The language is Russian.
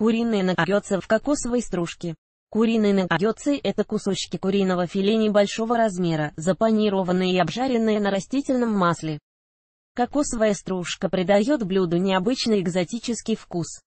Куриные наггетсы в кокосовой стружке. Куриные наггетсы – это кусочки куриного филе небольшого размера, запанированные и обжаренные на растительном масле. Кокосовая стружка придает блюду необычный экзотический вкус.